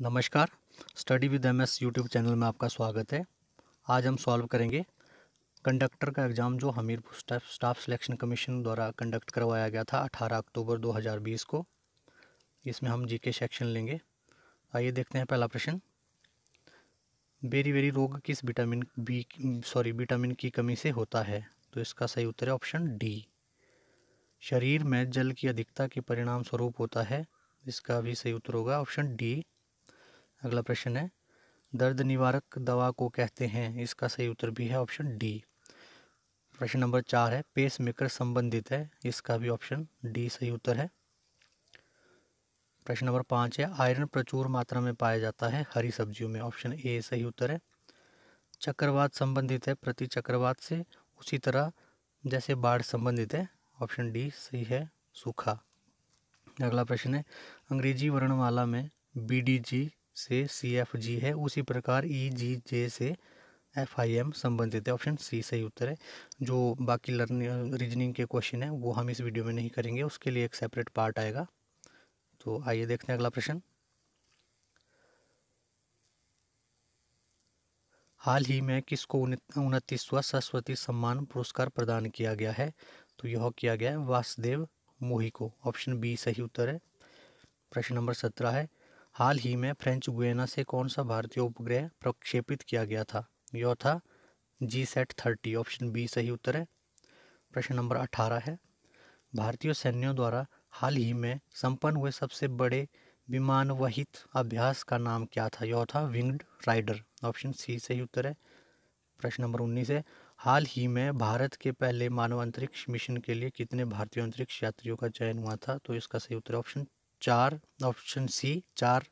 नमस्कार study with M S YouTube channel में आपका स्वागत है आज हम सॉल्व करेंगे कंडक्टर का एग्ज़ाम जो Hamirpur staff staff selection commission द्वारा कंडक्ट करवाया गया था 18 अक्टूबर 2020 को इसमें हम जीके सेक्शन लेंगे आइए देखते हैं पहला प्रश्न बेरी बेरी रोग किस विटामिन बी सॉरी विटामिन की कमी से होता है तो इसका सही उत्तर है ऑप्शन डी शरीर में जल की अधिकता के परिणाम स्वरूप होता है इसका भी सही उत्तर होगा ऑप्शन डी अगला प्रश्न है दर्द निवारक दवा को कहते हैं इसका सही उत्तर भी है ऑप्शन डी प्रश्न नंबर चार है पेस मेकर संबंधित है इसका भी ऑप्शन डी सही उत्तर है प्रश्न नंबर पाँच है आयरन प्रचुर मात्रा में पाया जाता है हरी सब्जियों में ऑप्शन ए सही उत्तर है चक्रवात संबंधित है प्रति चक्रवात से उसी तरह जैसे बाढ़ संबंधित है ऑप्शन डी सही है सूखा अगला प्रश्न है अंग्रेजी वर्णमाला में बी डी जी से सी एफ जी है उसी प्रकार ई जी जे से एफ आई एम संबंधित है ऑप्शन सी सही उत्तर है जो बाकी लर्निंग रीजनिंग के क्वेश्चन है वो हम इस वीडियो में नहीं करेंगे उसके लिए एक सेपरेट पार्ट आएगा तो आइए देखते हैं अगला प्रश्न हाल ही में किसको उनतीसवा सरस्वती सम्मान पुरस्कार प्रदान किया गया है तो यह किया गया है वासुदेव मोही को ऑप्शन बी सही उत्तर है प्रश्न नंबर सत्रह है हाल ही में फ्रेंच गुएना से कौन सा भारतीय उपग्रह प्रक्षेपित किया गया था यह था G set thirty option B सही उत्तर है प्रश्न नंबर अठारह है भारतीय सैन्यों द्वारा हाल ही में संपन्न हुए सबसे बड़े विमान वहित अभ्यास का नाम क्या था यह था विंग्ड राइडर ऑप्शन सी सही उत्तर है प्रश्न नंबर उन्नीस है हाल ही में भारत के पहले मानव अंतरिक्ष मिशन के लिए कितने भारतीय अंतरिक्ष यात्रियों का चयन हुआ था तो इसका सही उत्तर ऑप्शन चार ऑप्शन सी चार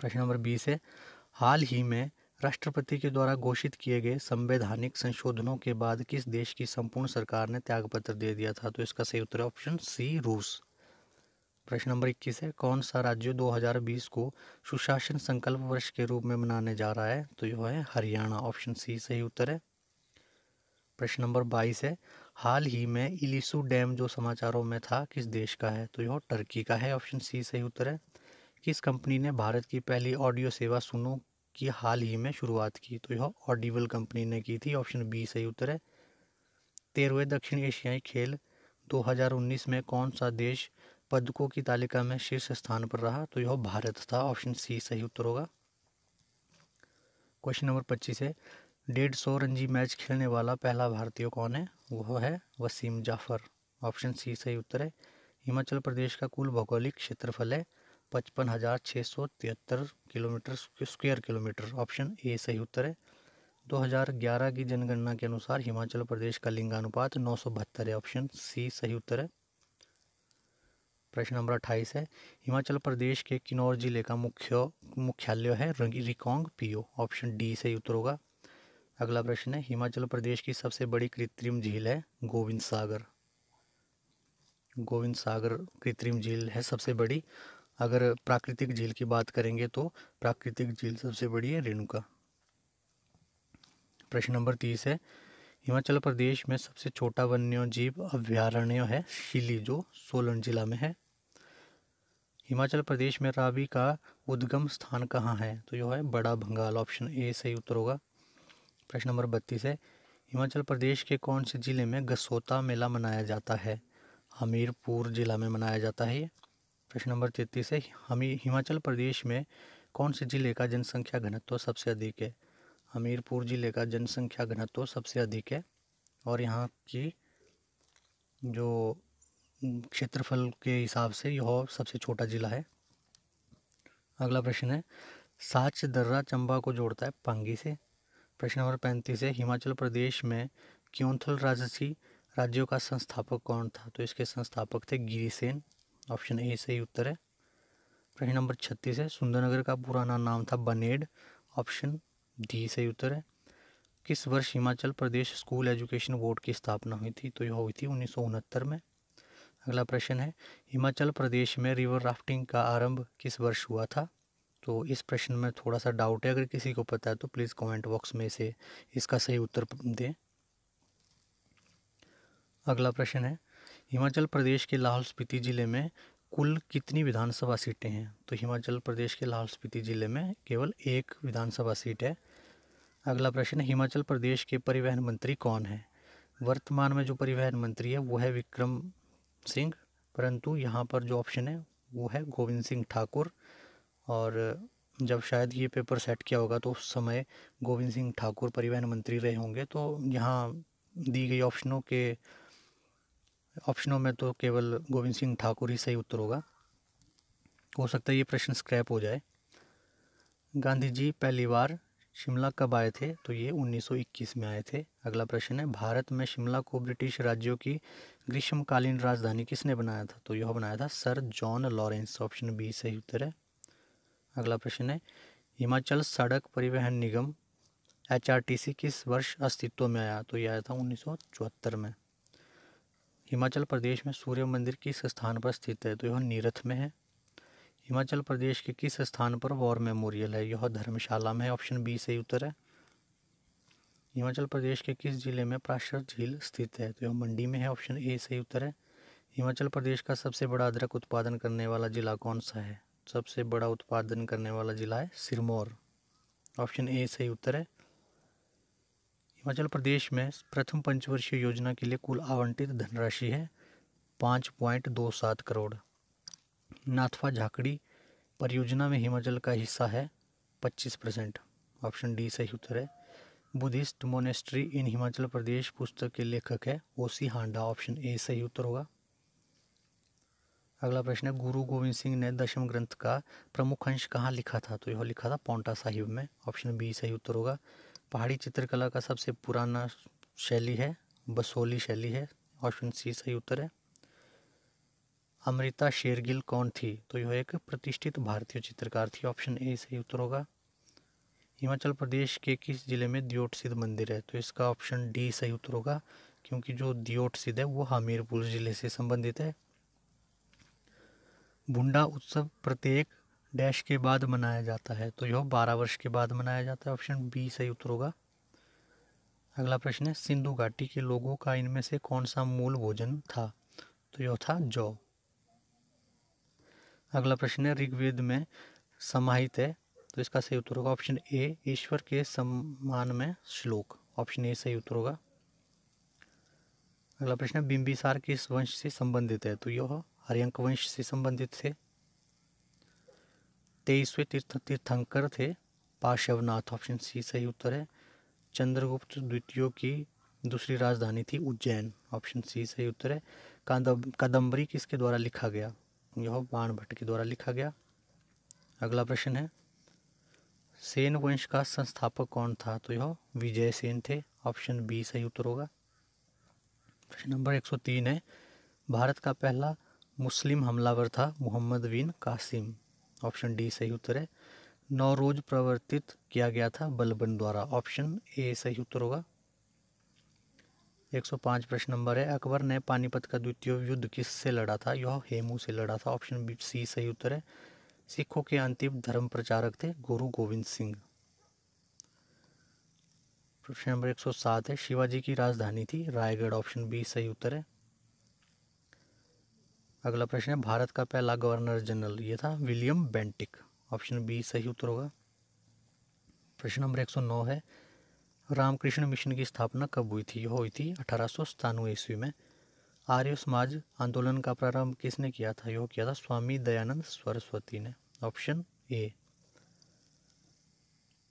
प्रश्न नंबर बीस है हाल ही में राष्ट्रपति के द्वारा घोषित किए गए संवैधानिक संशोधनों के बाद किस देश की संपूर्ण सरकार ने त्यागपत्र दे दिया था तो इसका सही उत्तर ऑप्शन सी रूस प्रश्न नंबर 21 है कौन सा राज्य 2020 को सुशासन संकल्प वर्ष के रूप में मनाने जा रहा है तो यह है हरियाणा ऑप्शन सी सही उत्तर है प्रश्न नंबर 22 है हाल ही में इलिसू डैम जो समाचारों में था किस देश का है तो यह टर्की का है ऑप्शन सी सही उत्तर है किस कंपनी ने भारत की पहली ऑडियो सेवा सुनो की हाल ही में शुरुआत की तो यह ऑडिबल कंपनी ने की थी ऑप्शन बी सही उत्तर है तेरहवें दक्षिण एशियाई खेल 2019 में कौन सा देश पदकों की तालिका में शीर्ष स्थान पर रहा तो यह भारत था ऑप्शन सी सही उत्तर होगा क्वेश्चन नंबर पच्चीस है डेढ़ सौ रणजी मैच खेलने वाला पहला भारतीय कौन है वह है वसीम जाफर ऑप्शन सी सही उत्तर है हिमाचल प्रदेश का कुल भौगोलिक क्षेत्रफल है पचपन हज़ार छः सौ तिहत्तर kilometre square kilometre option A सही उत्तर है 2011 की जनगणना के अनुसार हिमाचल प्रदेश का लिंगानुपात नौ सौ बहत्तर है ऑप्शन सी सही उत्तर है प्रश्न नंबर अट्ठाईस है हिमाचल प्रदेश के किन्नौर जिले का मुख्य मुख्यालय है रिकोंग पीओ ऑप्शन डी सही उत्तर होगा अगला प्रश्न है हिमाचल प्रदेश की सबसे बड़ी कृत्रिम झील है गोविंद सागर गोविंद सागर कृत्रिम झील है सबसे बड़ी अगर प्राकृतिक झील की बात करेंगे तो प्राकृतिक झील सबसे बड़ी है रेणुका प्रश्न नंबर तीस है हिमाचल प्रदेश में सबसे छोटा वन्य जीव अभ्यारण्य है शिली जो सोलन जिला में है हिमाचल प्रदेश में रावी का उद्गम स्थान कहाँ है तो यह है बड़ा भंगाल ऑप्शन ए सही उत्तर होगा प्रश्न नंबर बत्तीस है हिमाचल प्रदेश के कौन से ज़िले में गसोता मेला मनाया जाता है हमीरपुर ज़िला में मनाया जाता है प्रश्न नंबर तैतीस है हमी हिमाचल प्रदेश में कौन से ज़िले का जनसंख्या घनत्व सबसे अधिक है हमीरपुर ज़िले का जनसंख्या घनत्व सबसे अधिक है और यहाँ की जो क्षेत्रफल के हिसाब से यह सबसे छोटा ज़िला है अगला प्रश्न है साच दर्रा चंबा को जोड़ता है पांगी से प्रश्न नंबर पैंतीस है हिमाचल प्रदेश में क्योंथल राजसी राज्यों का संस्थापक कौन था तो इसके संस्थापक थे गिरिसेन ऑप्शन ए सही उत्तर है प्रश्न नंबर छत्तीस है सुंदरनगर का पुराना नाम था बनेड ऑप्शन डी सही उत्तर है किस वर्ष Himachal Pradesh school education board की स्थापना हुई थी तो यह हुई थी उन्नीस में अगला प्रश्न है हिमाचल प्रदेश में रिवर राफ्टिंग का आरंभ किस वर्ष हुआ था तो इस प्रश्न में थोड़ा सा डाउट है अगर किसी को पता है तो प्लीज़ कमेंट बॉक्स में से इसका सही उत्तर दें अगला प्रश्न है हिमाचल प्रदेश के लाहौल स्पीति ज़िले में कुल कितनी विधानसभा सीटें हैं तो हिमाचल प्रदेश के लाहौल स्पीति ज़िले में केवल एक विधानसभा सीट है अगला प्रश्न है हिमाचल प्रदेश के परिवहन मंत्री कौन है वर्तमान में जो परिवहन मंत्री है वो है विक्रम सिंह परंतु यहाँ पर जो ऑप्शन है वो है गोविंद सिंह ठाकुर और जब शायद ये पेपर सेट किया होगा तो उस समय गोविंद सिंह ठाकुर परिवहन मंत्री रहे होंगे तो यहाँ दी गई ऑप्शनों के ऑप्शनों में तो केवल गोविंद सिंह ठाकुर ही सही उत्तर होगा हो सकता है ये प्रश्न स्क्रैप हो जाए गांधी जी पहली बार शिमला कब आए थे तो ये 1921 में आए थे अगला प्रश्न है भारत में शिमला को ब्रिटिश राज्यों की ग्रीष्मकालीन राजधानी किसने बनाया था तो यह बनाया था sir John Lawrence option B सही उत्तर है अगला प्रश्न है हिमाचल सड़क परिवहन निगम एचआरटीसी किस वर्ष अस्तित्व में आया तो यह आया था चौहत्तर में हिमाचल प्रदेश में सूर्य मंदिर किस स्थान पर स्थित है तो यह नीरथ में है हिमाचल प्रदेश के किस स्थान पर वॉर मेमोरियल है यह धर्मशाला में है ऑप्शन बी सही उत्तर है हिमाचल प्रदेश के किस जिले में प्राशर झील स्थित है तो यह मंडी में है ऑप्शन ए सही उत्तर है हिमाचल प्रदेश का सबसे बड़ा अदरक उत्पादन करने वाला जिला कौन सा है सबसे बड़ा उत्पादन करने वाला ज़िला है सिरमौर ऑप्शन ए सही उत्तर है हिमाचल प्रदेश में प्रथम पंचवर्षीय योजना के लिए कुल आवंटित धनराशि है पाँच पॉइंट दो सात करोड़ नाथफा झाकड़ी परियोजना में हिमाचल का हिस्सा है पच्चीस परसेंट ऑप्शन डी सही उत्तर है Buddhist monastery in Himachal Pradesh पुस्तक के लेखक है ओसी हांडा ऑप्शन ए सही उत्तर होगा अगला प्रश्न है गुरु गोविंद सिंह ने दशम ग्रंथ का प्रमुख अंश कहाँ लिखा था तो यह लिखा था पौंटा साहिब में ऑप्शन बी सही उत्तर होगा पहाड़ी चित्रकला का सबसे पुराना शैली है बसोली शैली है ऑप्शन सी सही उत्तर है अमृता शेरगिल कौन थी तो यह एक प्रतिष्ठित भारतीय चित्रकार थी ऑप्शन ए सही उत्तर होगा हिमाचल प्रदेश के किस जिले में दियोट सिद्ध मंदिर है तो इसका ऑप्शन डी सही उत्तर होगा क्योंकि जो दियोट सिद्ध है वो हमीरपुर ज़िले से संबंधित है बुंडा उत्सव प्रत्येक डैश के बाद मनाया जाता है तो यह बारह वर्ष के बाद मनाया जाता है ऑप्शन बी सही उत्तर होगा अगला प्रश्न है सिंधु घाटी के लोगों का इनमें से कौन सा मूल भोजन था तो यह था जौ अगला प्रश्न है ऋग्वेद में समाहित है तो इसका सही उत्तर होगा ऑप्शन ए ईश्वर के सम्मान में श्लोक ऑप्शन ए सही उत्तर होगा अगला प्रश्न है बिंबिसार किस वंश से संबंधित है तो यह हरियंक वंश से संबंधित थे तेईसवें तीर्थ तीर्थंकर थे पार्श्वनाथ ऑप्शन सी सही उत्तर है चंद्रगुप्त द्वितीय की दूसरी राजधानी थी उज्जैन ऑप्शन सी सही उत्तर है कादम कादम्बरी किसके द्वारा लिखा गया यह बाण भट्ट के द्वारा लिखा गया अगला प्रश्न है सेन वंश का संस्थापक कौन था तो यह विजय सेन थे ऑप्शन बी सही उत्तर होगा प्रश्न नंबर 103 है भारत का पहला मुस्लिम हमलावर था Muhammad bin Qasim option D सही उत्तर है रोज प्रवर्तित किया गया था बलबन द्वारा ऑप्शन ए सही उत्तर होगा 105 प्रश्न नंबर है अकबर ने पानीपत का द्वितीय युद्ध किससे लड़ा था यह हेमू से लड़ा था ऑप्शन बी सी सही उत्तर है सिखों के अंतिम धर्म प्रचारक थे गुरु गोविंद सिंह प्रश्न नंबर 107 है शिवाजी की राजधानी थी रायगढ़ ऑप्शन बी सही उत्तर है अगला प्रश्न है भारत का पहला गवर्नर जनरल ये था विलियम बेंटिक ऑप्शन बी सही उत्तर होगा प्रश्न नंबर एक है रामकृष्ण मिशन की स्थापना कब हुई थी हुई थी अठारह ईस्वी में आर्य समाज आंदोलन का प्रारंभ किसने किया था यह किया था स्वामी दयानंद सरस्वती ने ऑप्शन ए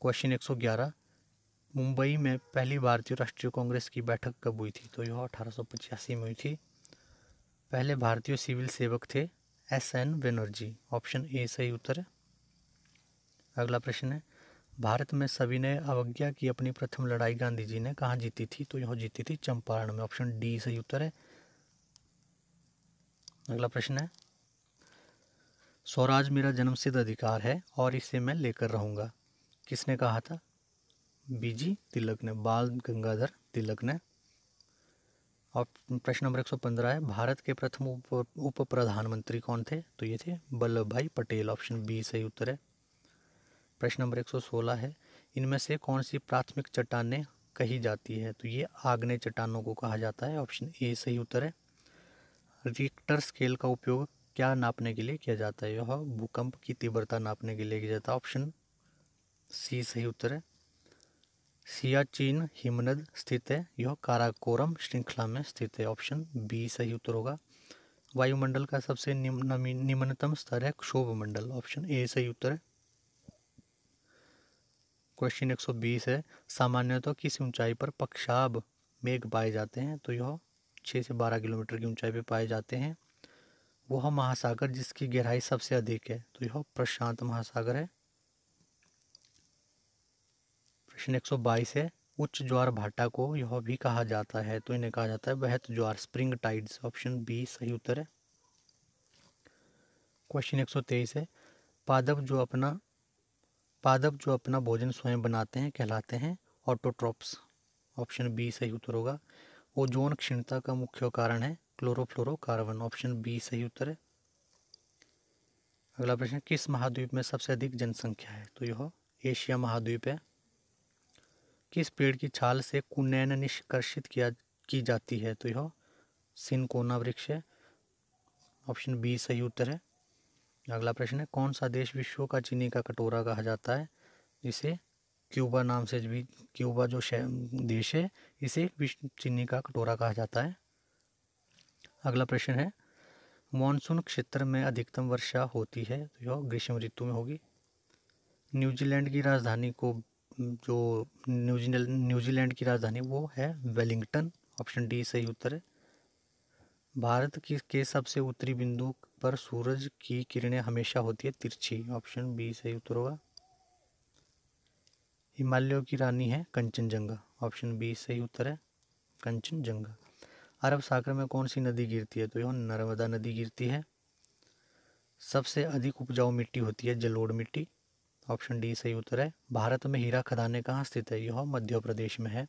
क्वेश्चन 111 मुंबई में पहली भारतीय राष्ट्रीय कांग्रेस की बैठक कब हुई थी तो यह अठारह में हुई थी पहले भारतीय सिविल सेवक थे S N Banerjee option A सही उत्तर है अगला प्रश्न है भारत में सभी ने अवज्ञा की अपनी प्रथम लड़ाई गांधी जी ने कहाँ जीती थी तो यहाँ जीती थी चंपारण में ऑप्शन डी सही उत्तर है अगला प्रश्न है स्वराज मेरा जन्मसिद्ध अधिकार है और इसे मैं लेकर रहूँगा किसने कहा था बीजी तिलक ने बाल गंगाधर तिलक ने और प्रश्न नंबर 115 है भारत के प्रथम उप, उप प्रधानमंत्री कौन थे तो ये थे वल्लभ भाई पटेल ऑप्शन बी सही उत्तर है प्रश्न नंबर 116 है इनमें से कौन सी प्राथमिक चट्टानें कही जाती है तो ये आग्नेय चट्टानों को कहा जाता है ऑप्शन ए सही उत्तर है रिक्टर स्केल का उपयोग क्या नापने के लिए किया जाता है यह भूकंप की तीव्रता नापने के लिए किया जाता है ऑप्शन सी सही उत्तर है सियाचिन हिमनद स्थित है यह काराकोरम श्रृंखला में स्थित है ऑप्शन बी सही उत्तर होगा वायुमंडल का सबसे निम्नतम स्तर है क्षोभ मंडल ऑप्शन ए सही उत्तर है क्वेश्चन 120 है सामान्यतः तो किस ऊंचाई पर पक्षाब मेघ पाए जाते हैं तो यह छह से बारह किलोमीटर की ऊंचाई पर पाए जाते हैं वह महासागर जिसकी गहराई सबसे अधिक है तो यह प्रशांत महासागर है प्रश्न 122 है उच्च ज्वार भाटा को यह भी कहा जाता है तो इन्हें कहा जाता है बहत ज्वार स्प्रिंग टाइड्स ऑप्शन बी सही उत्तर है क्वेश्चन 123 है पादप जो अपना पादप जो अपना भोजन स्वयं बनाते हैं कहलाते हैं ऑटोट्रॉप्स ऑप्शन बी सही उत्तर होगा ओजोन क्षीणता का मुख्य कारण है क्लोरोफ्लोरोकार्बन ऑप्शन बी सही उत्तर है अगला प्रश्न किस महाद्वीप में सबसे अधिक जनसंख्या है तो यह एशिया महाद्वीप है किस पेड़ की छाल से कुनैन निष्कर्षित किया की जाती है तो यह सिनकोना वृक्ष है ऑप्शन बी सही उत्तर है अगला प्रश्न है कौन सा देश विश्व का चीनी का कटोरा कहा जाता है इसे क्यूबा नाम से भी क्यूबा जो देश है इसे विश्व चीनी का कटोरा कहा जाता है अगला प्रश्न है मानसून क्षेत्र में अधिकतम वर्षा होती है तो यह ग्रीष्म ऋतु में होगी न्यूजीलैंड की राजधानी को जो न्यूजीलैंड न्यूजीलैंड की राजधानी वो है वेलिंगटन ऑप्शन डी सही उत्तर है भारत की के सबसे उत्तरी बिंदु पर सूरज की किरणें हमेशा होती है तिरछी ऑप्शन बी सही उत्तर होगा हिमालयों की रानी है कंचनजंगा ऑप्शन बी सही उत्तर है कंचनजंगा अरब सागर में कौन सी नदी गिरती है तो यह नर्मदा नदी गिरती है सबसे अधिक उपजाऊ मिट्टी होती है जलोड़ मिट्टी ऑप्शन डी सही उत्तर है भारत में हीरा खदाने कहाँ स्थित है यह मध्य प्रदेश में है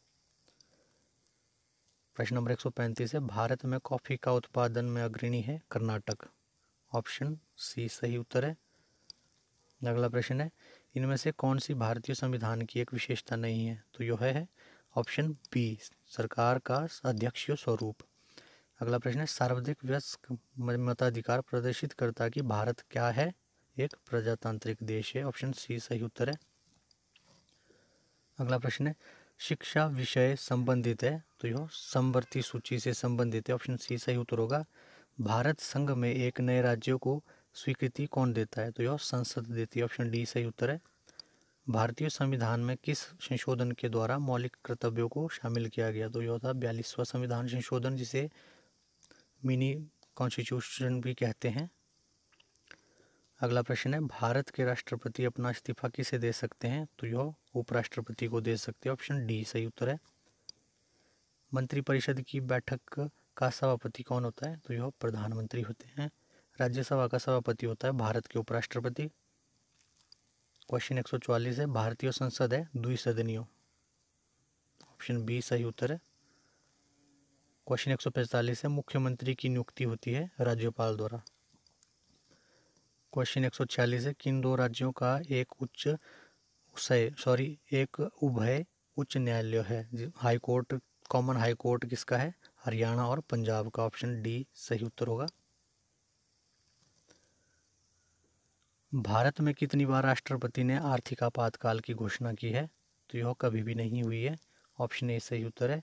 प्रश्न नंबर एक है भारत में कॉफ़ी का उत्पादन में अग्रणी है कर्नाटक ऑप्शन सी सही उत्तर है अगला प्रश्न है इनमें से कौन सी भारतीय संविधान की एक विशेषता नहीं है तो यह है ऑप्शन बी सरकार का अध्यक्षीय स्वरूप अगला प्रश्न है सर्वाधिक व्यस्क मताधिकार प्रदर्शित करता कि भारत क्या है एक प्रजातांत्रिक देश है ऑप्शन सी सही उत्तर है अगला प्रश्न है शिक्षा विषय संबंधित है तो यह समवर्ती सूची से संबंधित है ऑप्शन सी सही उत्तर होगा भारत संघ में एक नए राज्यों को स्वीकृति कौन देता है तो यह संसद देती है ऑप्शन डी सही उत्तर है भारतीय संविधान में किस संशोधन के द्वारा मौलिक कर्तव्यों को शामिल किया गया तो यह था बयालीसवां संविधान संशोधन जिसे मिनी कॉन्स्टिट्यूशन भी कहते हैं अगला प्रश्न है भारत के राष्ट्रपति अपना इस्तीफा किसे दे सकते हैं तो यह उपराष्ट्रपति को दे सकते हैं ऑप्शन डी सही उत्तर है मंत्रिपरिषद की बैठक का सभापति कौन होता है तो यह प्रधानमंत्री होते हैं राज्यसभा का सभापति होता है भारत के उपराष्ट्रपति क्वेश्चन एक है भारतीय संसद है द्विसदनीय ऑप्शन बी सही उत्तर है क्वेश्चन 145 है मुख्यमंत्री की नियुक्ति होती है राज्यपाल द्वारा क्वेश्चन छियालीस है किन दो राज्यों का एक उच्च सॉरी एक उभय उच्च न्यायालय है high court common high court किसका है हरियाणा और पंजाब का ऑप्शन डी सही उत्तर होगा भारत में कितनी बार राष्ट्रपति ने आर्थिक आपातकाल की घोषणा की है तो यह कभी भी नहीं हुई है ऑप्शन ए सही उत्तर है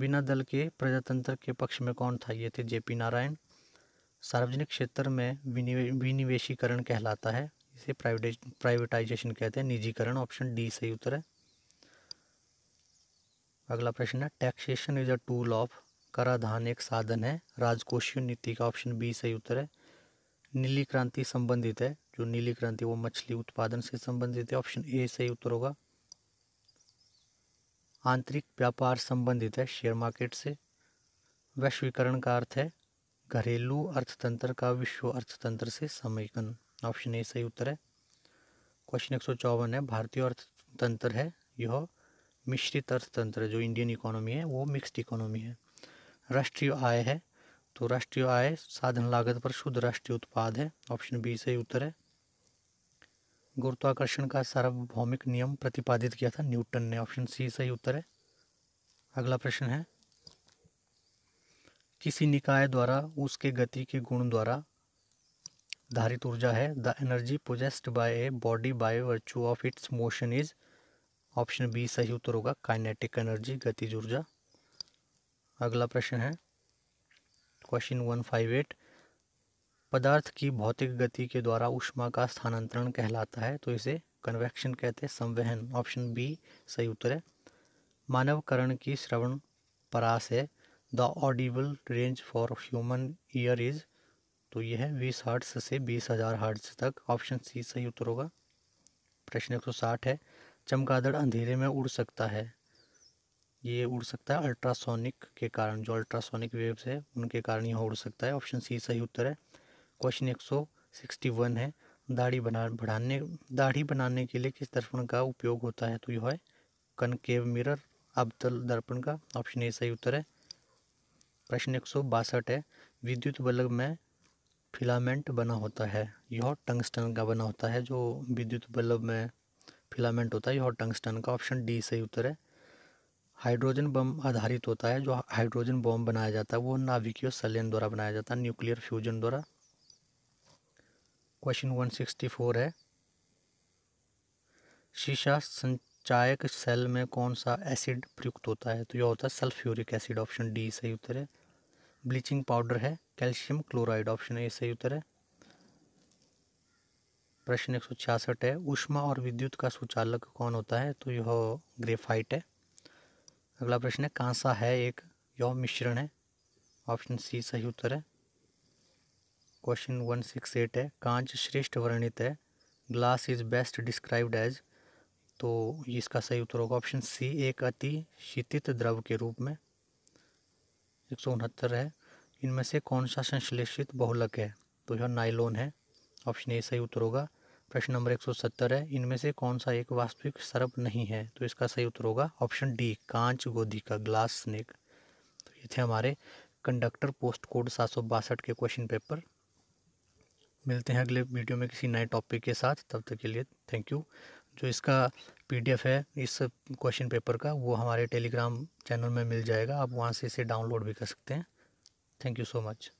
बिना दल के प्रजातंत्र के पक्ष में कौन था ये थे जेपी नारायण सार्वजनिक क्षेत्र में विनिवेशीकरण कहलाता है इसे प्राइवेटाइजेशन कहते हैं निजीकरण ऑप्शन डी सही उत्तर है अगला प्रश्न है taxation is a tool of कराधान एक साधन है राजकोषीय नीति का ऑप्शन बी सही उत्तर है नीली क्रांति संबंधित है जो नीली क्रांति वो मछली उत्पादन से संबंधित है ऑप्शन ए सही उत्तर होगा आंतरिक व्यापार संबंधित है शेयर मार्केट से वैश्वीकरण का अर्थ है घरेलू अर्थतंत्र का विश्व अर्थतंत्र से समेकन ऑप्शन ए सही उत्तर है क्वेश्चन एक सौ चौवन है भारतीय अर्थतंत्र है यह मिश्रित अर्थतंत्र जो इंडियन इकोनॉमी है वो मिक्स्ड इकोनॉमी है राष्ट्रीय आय है तो राष्ट्रीय आय साधन लागत पर शुद्ध राष्ट्रीय उत्पाद है ऑप्शन बी सही उत्तर है गुरुत्वाकर्षण का सार्वभौमिक नियम प्रतिपादित किया था न्यूटन ने ऑप्शन सी सही उत्तर है अगला प्रश्न है किसी निकाय द्वारा उसके गति के गुण द्वारा धारित ऊर्जा है the energy possessed by a body by virtue of its motion is option B सही उत्तर होगा काइनेटिक एनर्जी गतिज ऊर्जा अगला प्रश्न है क्वेश्चन वन फाइव एट पदार्थ की भौतिक गति के द्वारा उष्मा का स्थानांतरण कहलाता है तो इसे कन्वेक्शन कहते हैं संवहन ऑप्शन बी सही उत्तर है मानवकरण की श्रवण परास है the audible range for human ear is तो यह है बीस हर्ट्स से बीस हज़ार हर्ट्स तक ऑप्शन सी सही उत्तर होगा प्रश्न एक सौ साठ है चमगादड़ अंधेरे में उड़ सकता है ये उड़ सकता है अल्ट्रासोनिक के कारण जो अल्ट्रासोनिक वेव्स है उनके कारण यह उड़ सकता है ऑप्शन सी सही उत्तर है क्वेश्चन एक सौ सिक्सटी वन है दाढ़ी बना बढ़ाने दाढ़ी बनाने के लिए किस दर्पण का उपयोग होता है तो यह है कनकेव मिरर अब्दल दर्पण का ऑप्शन ए सही उत्तर है प्रश्न एक सौ बासठ है विद्युत बल्ब में फिलामेंट बना होता है यह टंगस्टन का बना होता है जो विद्युत बल्ब में फिलामेंट होता है यह टंगस्टन का ऑप्शन डी सही उत्तर है हाइड्रोजन बम आधारित होता है जो हाइड्रोजन बम बनाया जाता है वो नाभिकीय सलेन द्वारा बनाया जाता है न्यूक्लियर फ्यूजन द्वारा क्वेश्चन वन सिक्सटी फोर है शीशा संचायक सेल में कौन सा एसिड प्रयुक्त होता है तो यह होता है सल्फ्यूरिक एसिड ऑप्शन डी सही उत्तर है ब्लीचिंग पाउडर है कैल्शियम क्लोराइड ऑप्शन ए सही उत्तर है प्रश्न एक सौ छियासठ है उष्मा और विद्युत का सुचालक कौन होता है तो यह ग्रेफाइट है अगला प्रश्न है कांसा है एक यह मिश्रण है ऑप्शन सी सही उत्तर है क्वेश्चन वन सिक्स एट है कांच श्रेष्ठ वर्णित है glass is best described as तो इसका सही उत्तर होगा ऑप्शन सी एक अति शीतित द्रव के रूप में एक सौ उनहत्तर है इनमें से कौन सा संश्लेषित बहुलक है तो यह नाइलोन है ऑप्शन ए सही उत्तर होगा प्रश्न नंबर एक सौ सत्तर है इनमें से कौन सा एक वास्तविक सरप नहीं है तो इसका सही उत्तर होगा ऑप्शन डी कांच गोधी का ग्लास स्नेक तो ये थे हमारे कंडक्टर पोस्ट कोड सात के क्वेश्चन पेपर मिलते हैं अगले वीडियो में किसी नए टॉपिक के साथ तब तक के लिए थैंक यू जो इसका पीडीएफ है इस क्वेश्चन पेपर का वो हमारे टेलीग्राम चैनल में मिल जाएगा आप वहाँ से इसे डाउनलोड भी कर सकते हैं थैंक यू सो मच